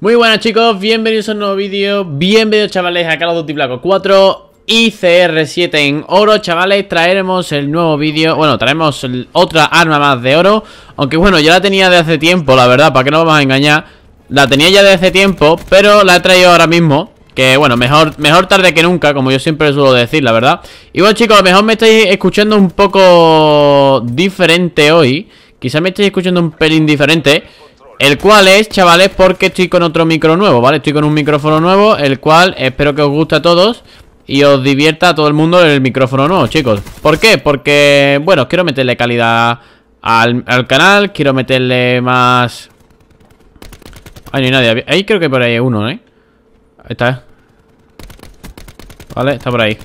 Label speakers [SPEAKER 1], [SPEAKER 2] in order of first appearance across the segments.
[SPEAKER 1] Muy buenas chicos, bienvenidos a un nuevo vídeo Bienvenidos chavales a Call of Duty 4 y CR7 en oro Chavales, traeremos el nuevo vídeo Bueno, traemos otra arma más de oro Aunque bueno, ya la tenía de hace tiempo La verdad, para que no vamos a engañar La tenía ya de hace tiempo, pero la he traído ahora mismo que bueno, mejor, mejor tarde que nunca, como yo siempre suelo decir, la verdad Y bueno chicos, a lo mejor me estáis escuchando un poco diferente hoy Quizá me estáis escuchando un pelín diferente el cual es, chavales, porque estoy con otro micro nuevo, ¿vale? Estoy con un micrófono nuevo, el cual espero que os guste a todos y os divierta a todo el mundo el micrófono nuevo, chicos. ¿Por qué? Porque, bueno, quiero meterle calidad al, canal, quiero meterle más... Ay, no hay nadie. Ahí creo que por ahí uno, ¿eh? Ahí está. Vale, está por ahí.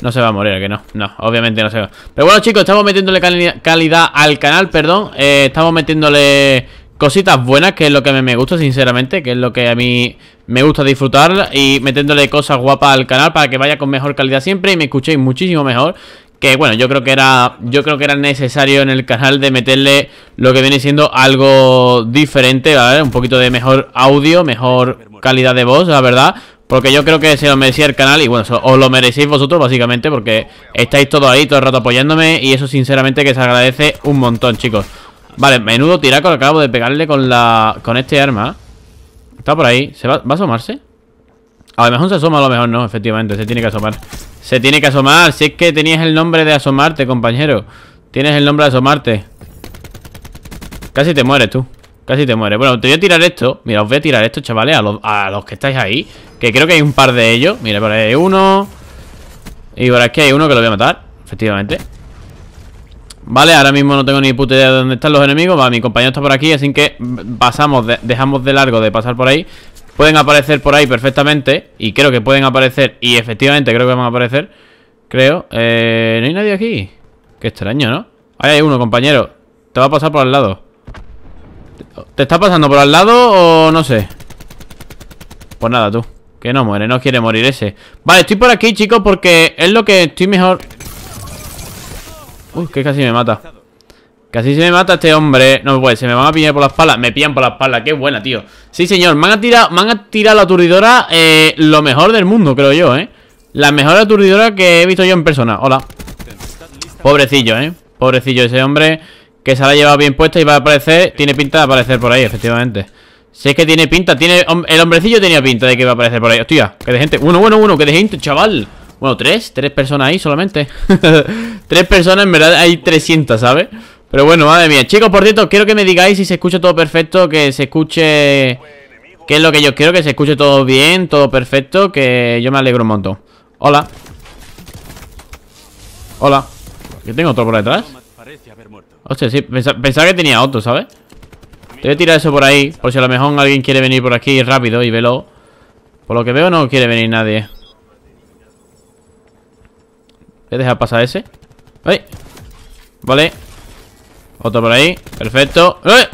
[SPEAKER 1] No se va a morir, que no, no, obviamente no se va Pero bueno chicos, estamos metiéndole calidad al canal, perdón eh, Estamos metiéndole cositas buenas, que es lo que me gusta, sinceramente, que es lo que a mí me gusta disfrutar y metiéndole cosas guapas al canal para que vaya con mejor calidad siempre y me escuchéis muchísimo mejor. Que bueno, yo creo que era. Yo creo que era necesario en el canal de meterle lo que viene siendo algo diferente, ¿vale? Un poquito de mejor audio, mejor calidad de voz, la verdad. Porque yo creo que se lo merecía el canal y bueno, os lo merecéis vosotros básicamente porque estáis todos ahí todo el rato apoyándome y eso sinceramente que se agradece un montón chicos. Vale, menudo tiraco acabo de pegarle con la con este arma. Está por ahí. ¿Se va, a asomarse? A lo mejor se asoma, a lo mejor no, efectivamente. Se tiene que asomar. Se tiene que asomar. Si es que tenías el nombre de asomarte, compañero. Tienes el nombre de asomarte. Casi te mueres tú. Casi te mueres. Bueno, te voy a tirar esto. Mira, os voy a tirar esto, chavales, a los, que estáis ahí. Que creo que hay un par de ellos. Mira, por ahí hay uno. Y por aquí hay uno que lo voy a matar. Efectivamente. Vale, ahora mismo no tengo ni puta idea de dónde están los enemigos va Mi compañero está por aquí, así que pasamos Dejamos de largo de pasar por ahí Pueden aparecer por ahí perfectamente Y creo que pueden aparecer, y efectivamente creo que van a aparecer Creo eh, ¿No hay nadie aquí? Qué extraño, ¿no? Ahí hay uno, compañero Te va a pasar por al lado ¿Te está pasando por al lado o no sé? Pues nada, tú Que no muere, no quiere morir ese Vale, estoy por aquí, chicos, porque es lo que estoy mejor Uy, que casi me mata Casi se me mata este hombre No pues, se me van a pillar por la espalda Me pillan por la espalda, qué buena, tío Sí, señor, me han tirado, van la aturdidora eh, Lo mejor del mundo, creo yo, eh La mejor aturdidora que he visto yo en persona Hola Pobrecillo, eh Pobrecillo ese hombre Que se la ha llevado bien puesta y va a aparecer Tiene pinta de aparecer por ahí, efectivamente Sé que tiene pinta, tiene el hombrecillo tenía pinta de que va a aparecer por ahí. Hostia, que de gente. Uno, bueno, uno, que de gente, chaval. Bueno, tres, tres personas ahí solamente Tres personas, en verdad hay 300, ¿sabes? Pero bueno, madre mía Chicos, por cierto, quiero que me digáis si se escucha todo perfecto Que se escuche... qué es lo que yo quiero, que se escuche todo bien Todo perfecto, que yo me alegro un montón Hola Hola ¿Qué tengo otro por detrás? Hostia, sí, pensaba, que tenía otro, ¿sabes? Te voy a tirar eso por ahí Por si a lo mejor alguien quiere venir por aquí rápido y velo Por lo que veo no quiere venir nadie Voy a dejar pasar ese. ¡Ay! Vale. Otro por ahí. Perfecto. ¡Eh!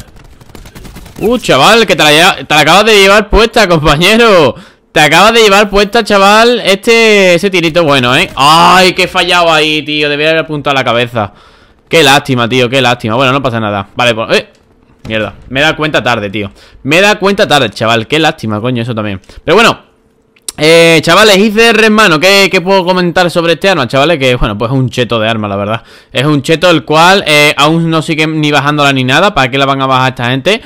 [SPEAKER 1] ¡Uh, chaval! Que te la, te acabas de llevar puesta, compañero. Te acabas de llevar puesta, chaval, este ese tirito bueno, ¿eh? ¡Ay, ¡Qué fallado ahí, tío! Debería haber apuntado a la cabeza. Qué lástima, tío, qué lástima. Bueno, no pasa nada. Vale, pues... ¡Eh! Mierda. Me da cuenta tarde, tío. Me da cuenta tarde, chaval. Qué lástima, coño, eso también. Pero bueno, eh, chavales, ICR hermano, ¿qué, ¿qué, puedo comentar sobre este arma? Chavales, que bueno, pues es un cheto de arma, la verdad Es un cheto el cual eh, aún no sigue ni bajándola ni nada ¿Para qué la van a bajar esta gente?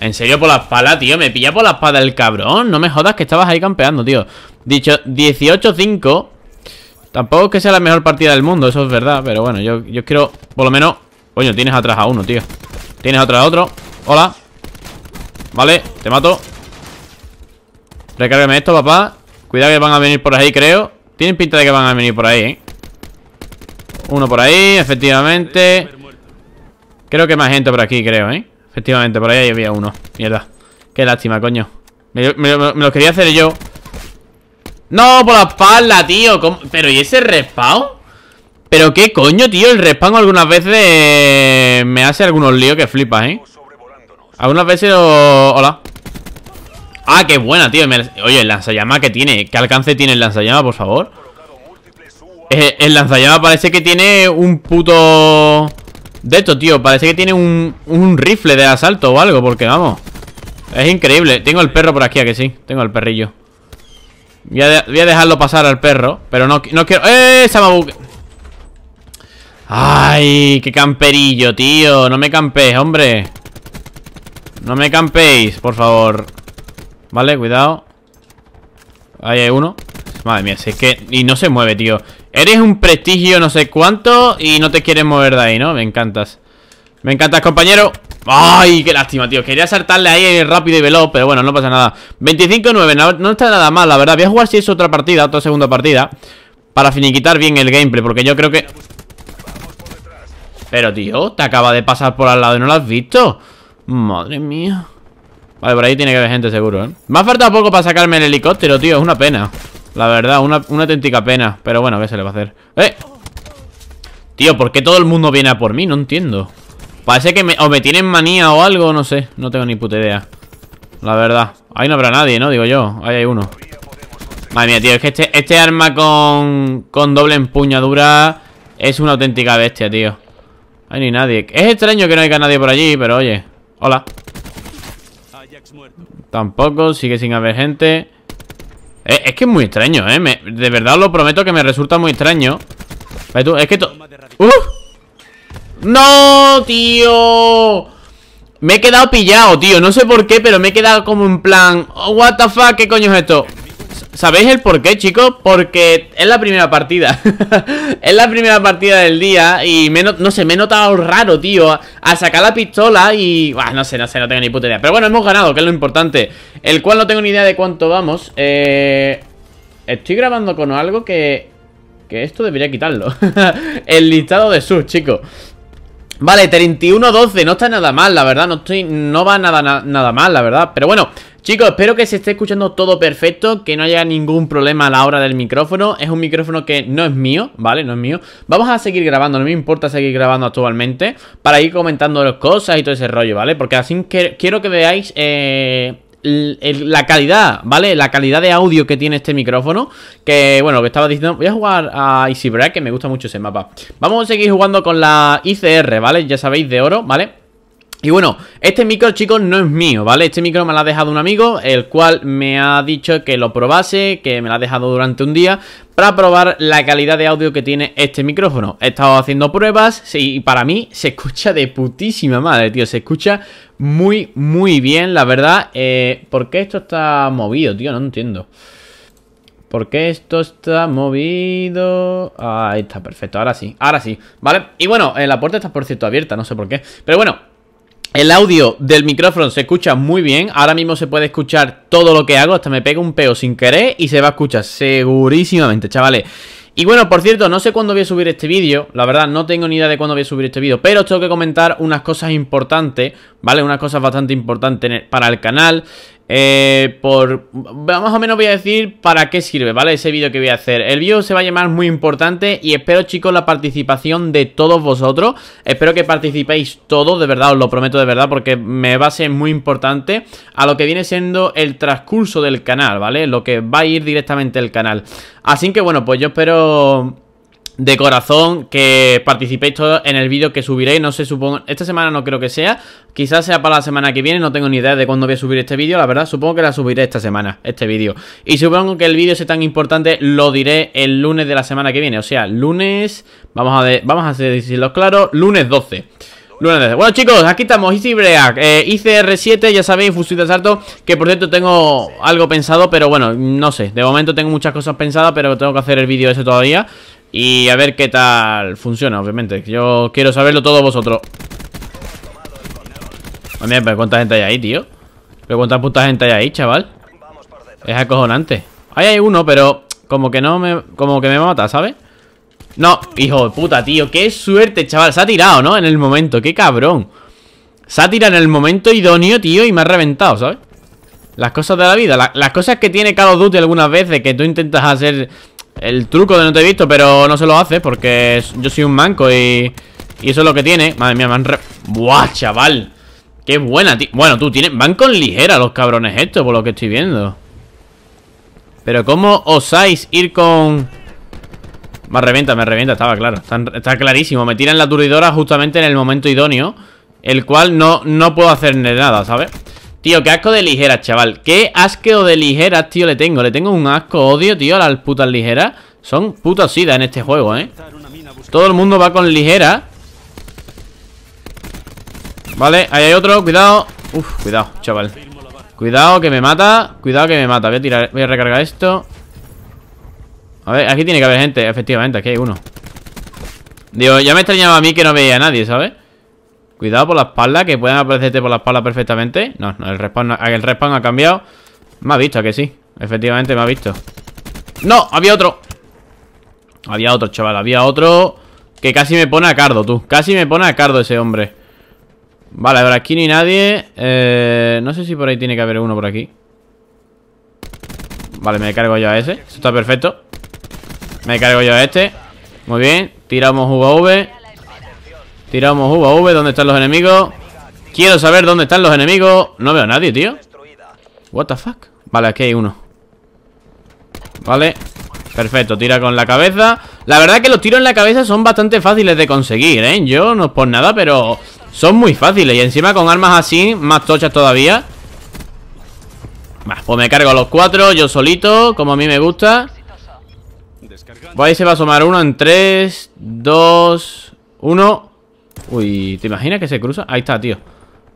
[SPEAKER 1] En serio, por la espalda, tío Me pilla por la espada el cabrón No me jodas que estabas ahí campeando, tío Dicho 18-5 Tampoco es que sea la mejor partida del mundo, eso es verdad Pero bueno, yo, yo quiero, por lo menos Coño, tienes atrás a uno, tío Tienes atrás a otro Hola Vale, te mato Recárgame esto, papá Cuidado que van a venir por ahí, creo Tienen pinta de que van a venir por ahí, ¿eh? Uno por ahí, efectivamente Creo que más gente por aquí, creo, ¿eh? Efectivamente, por ahí había uno Mierda Qué lástima, coño Me, me, lo quería hacer yo No, por la espalda, tío Pero, ¿y ese respawn? Pero qué coño, tío El respawn algunas veces Me hace algunos líos que flipas, ¿eh? Algunas veces... Hola Ah, qué buena, tío Oye, el lanzallama que tiene ¿Qué alcance tiene el lanzallama, por favor? Eh, el, lanzallama parece que tiene un puto... De esto, tío Parece que tiene un, rifle de asalto o algo Porque, vamos Es increíble Tengo el perro por aquí, ¿a que sí? Tengo el perrillo Voy a, dejarlo pasar al perro Pero no, no quiero... ¡Eh! ¡Samabu! ¡Ay! ¡Qué camperillo, tío! No me campéis, hombre No me campéis, por favor Vale, cuidado Ahí hay uno Madre mía, si es que... Y no se mueve, tío Eres un prestigio no sé cuánto Y no te quieres mover de ahí, ¿no? Me encantas Me encantas, compañero Ay, qué lástima, tío Quería saltarle ahí rápido y veloz Pero bueno, no pasa nada 25-9 no, está nada mal, la verdad Voy a jugar si es otra partida Otra segunda partida Para finiquitar bien el gameplay Porque yo creo que... Pero, tío Te acaba de pasar por al lado Y no lo has visto Madre mía Vale, por ahí tiene que haber gente seguro, ¿eh? Me ha faltado poco para sacarme el helicóptero, tío. Es una pena. La verdad, una, auténtica pena. Pero bueno, a ¿qué se le va a hacer? ¡Eh! Tío, ¿por qué todo el mundo viene a por mí? No entiendo. Parece que me, o me tienen manía o algo, no sé. No tengo ni puta idea. La verdad. Ahí no habrá nadie, ¿no? Digo yo. Ahí hay uno. Madre mía, tío. Es que este, este arma con, con doble empuñadura es una auténtica bestia, tío. Ahí no hay nadie. Es extraño que no haya nadie por allí, pero oye. Hola. Tampoco, sigue sin haber gente eh, Es, que es muy extraño, eh De verdad lo prometo que me resulta muy extraño Es que esto... ¡Uf! ¡Uh! ¡No, tío! Me he quedado pillado, tío No sé por qué, pero me he quedado como en plan oh, What the fuck, ¿qué coño es esto? ¿Sabéis el por qué, chicos? Porque es la primera partida Es la primera partida del día Y me no, sé, me he notado raro, tío a sacar la pistola y... no sé, no sé, no tengo ni puta idea Pero bueno, hemos ganado, que es lo importante El cual no tengo ni idea de cuánto vamos Eh... Estoy grabando con algo que... Que esto debería quitarlo El listado de sus, chicos Vale, 31-12, no está nada mal, la verdad No, estoy, no va nada, nada mal, la verdad Pero bueno, Chicos, espero que se esté escuchando todo perfecto, que no haya ningún problema a la hora del micrófono. Es un micrófono que no es mío, ¿vale? No es mío. Vamos a seguir grabando, no me importa seguir grabando actualmente, para ir comentando las cosas y todo ese rollo, ¿vale? Porque así que, quiero que veáis... Eh, la calidad, ¿vale? La calidad de audio que tiene este micrófono. Que bueno, lo que estaba diciendo, voy a jugar a Easy que me gusta mucho ese mapa. Vamos a seguir jugando con la ICR, ¿vale? Ya sabéis, de oro, ¿vale? Y bueno, este micro, chicos, no es mío, ¿vale? Este micro me lo ha dejado un amigo, el cual me ha dicho que lo probase, que me lo ha dejado durante un día, para probar la calidad de audio que tiene este micrófono. He estado haciendo pruebas y para mí se escucha de putísima madre, tío. Se escucha muy, muy bien, la verdad. Eh, ¿Por qué esto está movido, tío? No entiendo. ¿Por qué esto está movido? Ah, ahí está, perfecto, ahora sí, ahora sí, ¿vale? Y bueno, eh, la puerta está por cierto abierta, no sé por qué. Pero bueno, el audio del micrófono se escucha muy bien. Ahora mismo se puede escuchar todo lo que hago. Hasta me pego un peo sin querer y se va a escuchar segurísimamente, chavales. Y bueno, por cierto, no sé cuándo voy a subir este vídeo. La verdad, no tengo ni idea de cuándo voy a subir este vídeo. Pero os tengo que comentar unas cosas importantes, ¿vale? Unas cosas bastante importantes para el canal eh, por... Más o menos voy a decir para qué sirve, ¿vale? Ese vídeo que voy a hacer. El vídeo se va a llamar muy importante y espero, chicos, la participación de todos vosotros. Espero que participéis todos, de verdad, os lo prometo de verdad, porque me va a ser muy importante a lo que viene siendo el transcurso del canal, ¿vale? Lo que va a ir directamente el canal. Así que, bueno, pues yo espero de corazón que participéis todos en el vídeo que subiré. No sé, supongo... Esta semana no creo que sea. Quizás sea para la semana que viene. No tengo ni idea de cuándo voy a subir este vídeo. La verdad, supongo que la subiré esta semana, este vídeo. Y supongo que el vídeo sea tan importante, lo diré el lunes de la semana que viene. O sea, lunes... Vamos a, vamos a decirlo claro. Lunes 12. Bueno chicos, aquí estamos, Easy Break eh, ICR7, ya sabéis, fusil de asalto Que por cierto tengo algo pensado Pero bueno, no sé, de momento tengo muchas cosas pensadas Pero tengo que hacer el vídeo ese todavía Y a ver qué tal funciona, obviamente Yo quiero saberlo todo vosotros pero cuánta gente hay ahí, tío Pero cuánta puta gente hay ahí, chaval Es acojonante Ahí hay uno, pero como que no me... Como que me mata, ¿sabes? No, hijo de puta, tío Qué suerte, chaval, se ha tirado, ¿no? En el momento, qué cabrón Se ha tirado en el momento idóneo, tío Y me ha reventado, ¿sabes? Las cosas de la vida Las cosas que tiene Call of Duty algunas veces Que tú intentas hacer el truco de no te he visto Pero no se lo hace porque yo soy un manco Y, y eso es lo que tiene Madre mía, me han Buah, chaval Qué buena, tío Bueno, tú tienes... Van con ligera los cabrones estos Por lo que estoy viendo Pero ¿cómo osáis ir con... Me revienta, me revienta, estaba claro. Está, clarísimo. Me tiran la aturdidora justamente en el momento idóneo. El cual no, no puedo hacer nada, ¿sabes? Tío, qué asco de ligeras, chaval. Qué asco de ligeras, tío, le tengo. Le tengo un asco odio, tío, a las putas ligeras. Son putas sida en este juego, ¿eh? Todo el mundo va con ligera. Vale, ahí hay otro. Cuidado. Uf, cuidado, chaval. Cuidado que me mata. Cuidado que me mata. Voy a tirar, voy a recargar esto. A ver, aquí tiene que haber gente, efectivamente, aquí hay uno Digo, ya me extrañaba a mí que no veía a nadie, ¿sabes? Cuidado por la espalda, que pueden aparecerte por la espalda perfectamente No, no, el respawn, el respawn ha cambiado Me ha visto, que sí Efectivamente me ha visto ¡No! Había otro Había otro, chaval, había otro Que casi me pone a cardo, tú Casi me pone a cardo ese hombre Vale, ahora aquí ni nadie eh, No sé si por ahí tiene que haber uno por aquí Vale, me cargo yo a ese Esto está perfecto me cargo yo a este Muy bien Tiramos V Tiramos V ¿Dónde están los enemigos? Quiero saber dónde están los enemigos No veo a nadie, tío What the fuck Vale, aquí hay uno Vale Perfecto, tira con la cabeza La verdad es que los tiros en la cabeza son bastante fáciles de conseguir, ¿eh? Yo no por nada, pero son muy fáciles Y encima con armas así, más tochas todavía pues me cargo a los cuatro, yo solito, como a mí me gusta Ahí se va a asomar uno en 3, 2, 1. Uy, ¿te imaginas que se cruza? Ahí está, tío.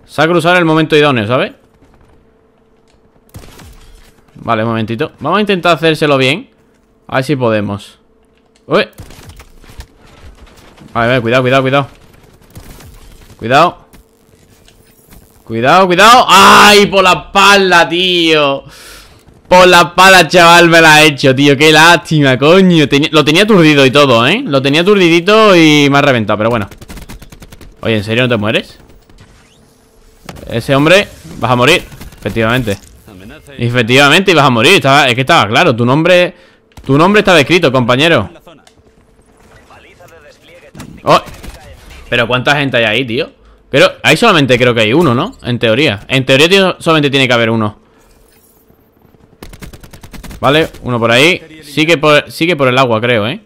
[SPEAKER 1] Se ha cruzado en el momento idóneo, ¿sabes? Vale, un momentito. Vamos a intentar hacérselo bien. A ver si podemos. Uy. A ver, cuidado, cuidado, cuidado. Cuidado. Cuidado, cuidado. ¡Ay, por la espalda, tío! Por la pala, chaval, me la ha hecho, tío Qué lástima, coño Lo tenía aturdido y todo, ¿eh? Lo tenía aturdidito y me ha reventado, pero bueno Oye, ¿en serio no te mueres? Ese hombre Vas a morir, efectivamente Efectivamente, vas a morir Es que estaba claro, tu nombre Tu nombre estaba escrito, compañero oh, Pero ¿cuánta gente hay ahí, tío? Pero ahí solamente creo que hay uno, ¿no? En teoría En teoría solamente tiene que haber uno Vale, uno por ahí Sigue por, sigue por el agua, creo, ¿eh?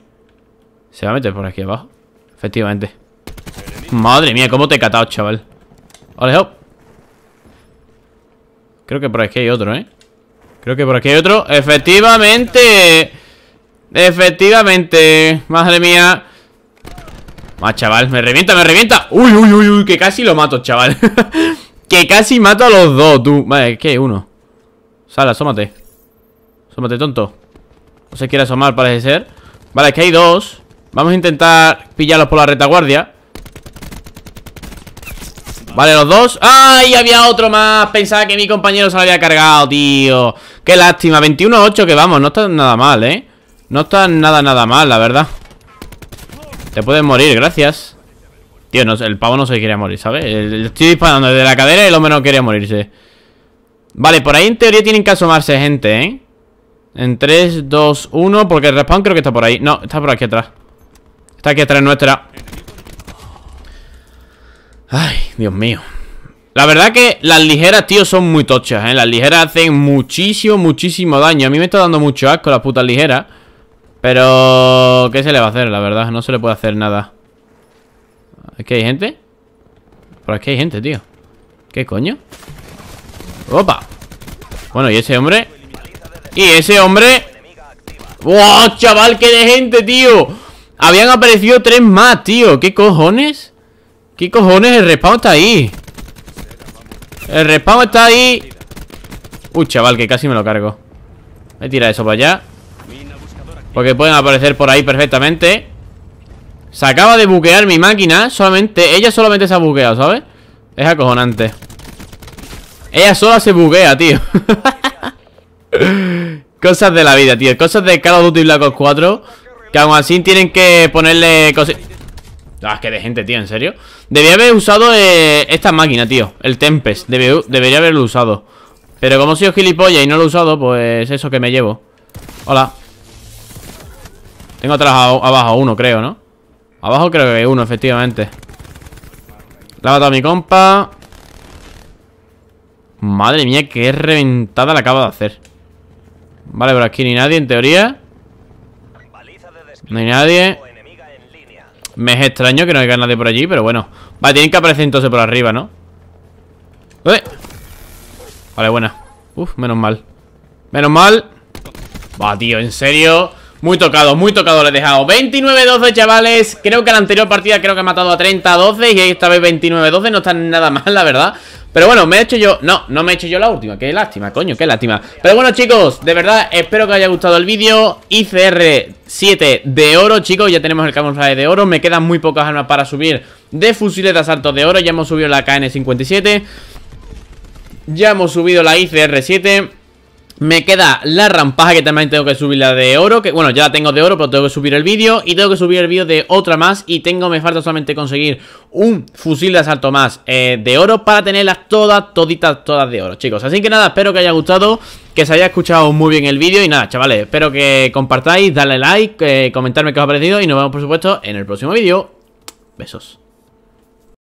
[SPEAKER 1] Se va a meter por aquí abajo Efectivamente Madre mía, cómo te he catado, chaval Vale, hop Creo que por aquí hay otro, ¿eh? Creo que por aquí hay otro ¡Efectivamente! ¡Efectivamente! Madre mía más chaval, me revienta, me revienta Uy, uy, uy, uy, que casi lo mato, chaval Que casi mato a los dos, tú Vale, hay Uno Sal, asómate Mate tonto No se quiere asomar, parece ser Vale, es que hay dos Vamos a intentar pillarlos por la retaguardia Vale, los dos ¡Ay! Había otro más Pensaba que mi compañero se lo había cargado, tío Qué lástima 21 8 que vamos No está nada mal, ¿eh? No está nada, nada mal, la verdad Te puedes morir, gracias Tío, el pavo no se quería morir, ¿sabes? estoy disparando desde la cadera y el hombre no quería morirse Vale, por ahí en teoría tienen que asomarse gente, ¿eh? En 3, 2, 1 Porque el respawn creo que está por ahí No, está por aquí atrás Está aquí atrás nuestra Ay, Dios mío La verdad que las ligeras, tío, son muy tochas, ¿eh? Las ligeras hacen muchísimo, muchísimo daño A mí me está dando mucho asco las putas ligeras Pero... ¿Qué se le va a hacer, la verdad? No se le puede hacer nada ¿Aquí hay gente? Por aquí hay gente, tío ¿Qué coño? ¡Opa! Bueno, ¿y ese hombre? Y ese hombre... ¡Wow, chaval! ¡Qué de gente, tío! Habían aparecido tres más, tío. ¿Qué cojones? ¿Qué cojones? El respawn está ahí. El respawn está ahí. Uy, chaval, que casi me lo cargo. Voy a tirar eso para allá. Porque pueden aparecer por ahí perfectamente. Se acaba de buquear mi máquina. Solamente, ella solamente se ha buqueado, ¿sabes? Es acojonante. Ella sola se buquea, tío. Cosas de la vida, tío. Cosas de Call of Duty Black Ops 4. Que aún así tienen que ponerle cosas... Ah, es que de gente, tío, en serio. Debería haber usado eh, esta máquina, tío. El Tempest. debería haberlo usado. Pero como soy gilipollas y no lo he usado, pues eso que me llevo. Hola. Tengo atrás abajo uno, creo, ¿no? Abajo creo que uno, efectivamente. La ha a mi compa. Madre mía, qué reventada la acaba de hacer. Vale, pero aquí ni nadie, en teoría No hay nadie Me es extraño que no haya nadie por allí, pero bueno Vale, tienen que aparecer entonces por arriba, ¿no? ¡Eh! Vale, buena Uf, menos mal Menos mal Va, tío, en serio muy tocado, muy tocado le he dejado 29-12, chavales Creo que en la anterior partida creo que ha matado a 30-12 Y esta vez 29-12 No están nada mal, la verdad pero bueno, me he hecho yo... No, no me he hecho yo la última Qué lástima, coño, qué lástima Pero bueno, chicos, de verdad, espero que os haya gustado el vídeo ICR 7 de oro, chicos Ya tenemos el camuflaje de oro Me quedan muy pocas armas para subir De fusiles de asalto de oro Ya hemos subido la KN-57 Ya hemos subido la ICR 7 me queda la rampaja que también tengo que subir la de oro que Bueno, ya la tengo de oro, pero tengo que subir el vídeo Y tengo que subir el vídeo de otra más Y tengo, me falta solamente conseguir un fusil de asalto más eh, de oro Para tenerlas todas, toditas, todas de oro, chicos Así que nada, espero que haya gustado Que se haya escuchado muy bien el vídeo Y nada, chavales, espero que compartáis, darle like eh, Comentarme qué os ha parecido Y nos vemos, por supuesto, en el próximo vídeo Besos